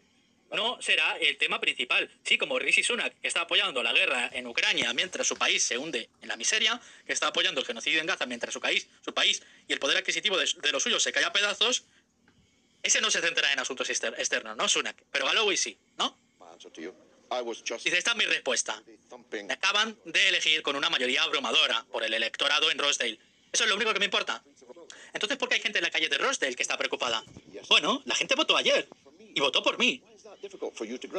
no será el tema principal. Sí, como Rishi Sunak, que está apoyando la guerra en Ucrania mientras su país se hunde en la miseria, que está apoyando el genocidio en Gaza mientras su país, su país y el poder adquisitivo de, de los suyos se cae a pedazos, ese no se centra en asuntos externos, ¿no, Sunak? Pero Galloway sí, ¿no? Dice, esta es mi respuesta. Me acaban de elegir con una mayoría abrumadora por el electorado en Rosedale. Eso es lo único que me importa. Entonces, ¿por qué hay gente en la calle de Rosedale que está preocupada? Bueno, la gente votó ayer y votó por mí.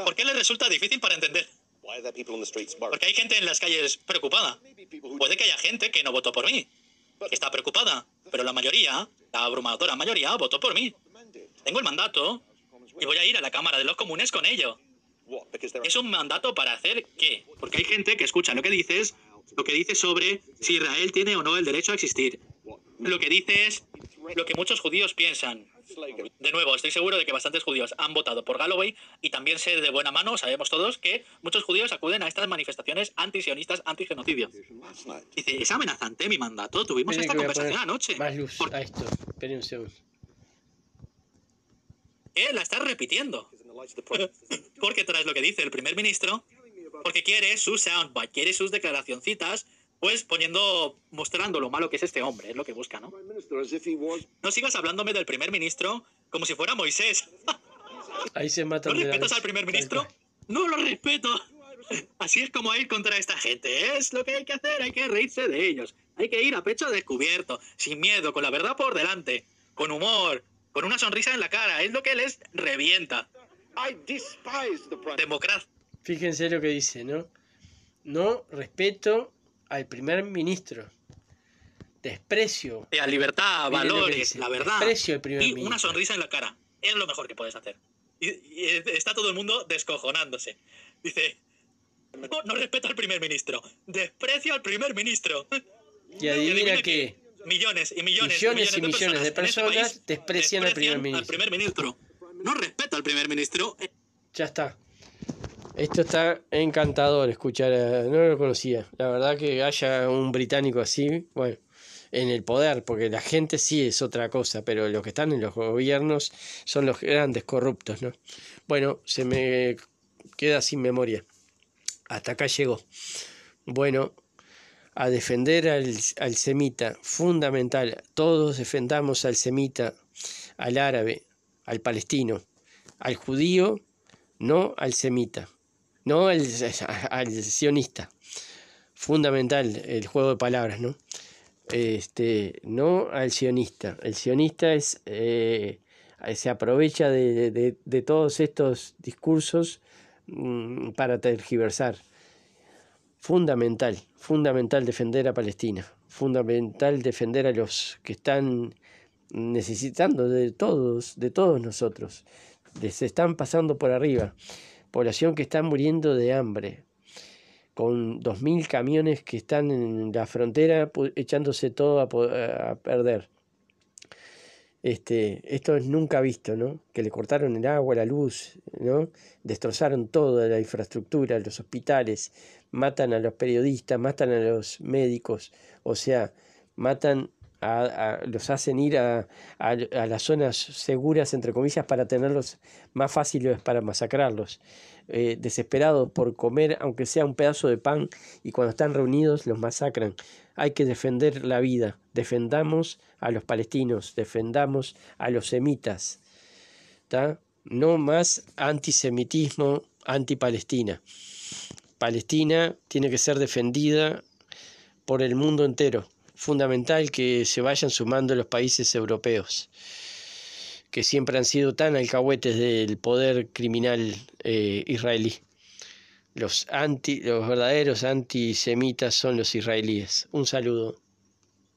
¿Por qué le resulta difícil para entender? Porque hay gente en las calles preocupada. Puede que haya gente que no votó por mí, que está preocupada, pero la mayoría, la abrumadora mayoría, votó por mí. Tengo el mandato y voy a ir a la Cámara de los Comunes con ello. Es un mandato para hacer qué? Porque hay gente que escucha lo que dices, lo que dices sobre si Israel tiene o no el derecho a existir. Lo que dices, lo que muchos judíos piensan. De nuevo, estoy seguro de que bastantes judíos han votado por Galloway y también sé de buena mano, sabemos todos, que muchos judíos acuden a estas manifestaciones antisionistas, antigenocidio. Dice, es amenazante mi mandato, tuvimos esta conversación anoche. Más luz esto, ¿Eh? la estás repitiendo? porque tras lo que dice el primer ministro, porque quiere su soundbite, quiere sus declaracioncitas, pues poniendo, mostrando lo malo que es este hombre, es lo que busca, ¿no? No sigas hablándome del primer ministro como si fuera Moisés. Ahí ¿No respetas al primer ministro? No lo respeto. Así es como ir contra esta gente. Es lo que hay que hacer, hay que reírse de ellos. Hay que ir a pecho descubierto, sin miedo, con la verdad por delante, con humor, con una sonrisa en la cara. Es lo que les revienta. Democracia. Fíjense lo que dice, ¿no? No respeto al primer ministro. Desprecio. La libertad, valores, la verdad. Desprecio al primer y una sonrisa en la cara. Es lo mejor que puedes hacer. Y, está todo el mundo descojonándose. Dice, no, respeto al primer ministro. Desprecio al primer ministro. Y adivina, qué? millones y millones, millones, de personas, este desprecian, al primer ministro. primer ministro. No respeta al primer ministro. Ya está. Esto está encantador escuchar, no lo conocía. La verdad que haya un británico así, bueno, en el poder, porque la gente sí es otra cosa, pero los que están en los gobiernos son los grandes corruptos, ¿no? Bueno, se me queda sin memoria. Hasta acá llegó. Bueno, a defender al, semita, fundamental, todos defendamos al semita, al árabe, al palestino, al judío, no al semita, no al, sionista. Fundamental el juego de palabras, ¿no? Este, no al sionista. El sionista es, eh, se aprovecha de, de, todos estos discursos mm, para tergiversar. Fundamental, fundamental defender a Palestina, fundamental defender a los que están necesitando de todos, de todos nosotros. Se están pasando por arriba. Población que está muriendo de hambre, con 2.000 camiones que están en la frontera echándose todo a, perder. Este, esto es nunca visto, ¿no? Que le cortaron el agua, la luz, ¿no? Destrozaron toda la infraestructura, los hospitales, matan a los periodistas, matan a los médicos, o sea, matan a, los hacen ir a, las zonas seguras, entre comillas, para tenerlos más fáciles para masacrarlos. Eh, desesperados por comer, aunque sea un pedazo de pan, y cuando están reunidos los masacran. Hay que defender la vida. Defendamos a los palestinos, defendamos a los semitas. No más antisemitismo antipalestina. Palestina tiene que ser defendida por el mundo entero. Fundamental que se vayan sumando los países europeos, que siempre han sido tan alcahuetes del poder criminal eh, israelí. Los, anti, los verdaderos antisemitas son los israelíes. Un saludo.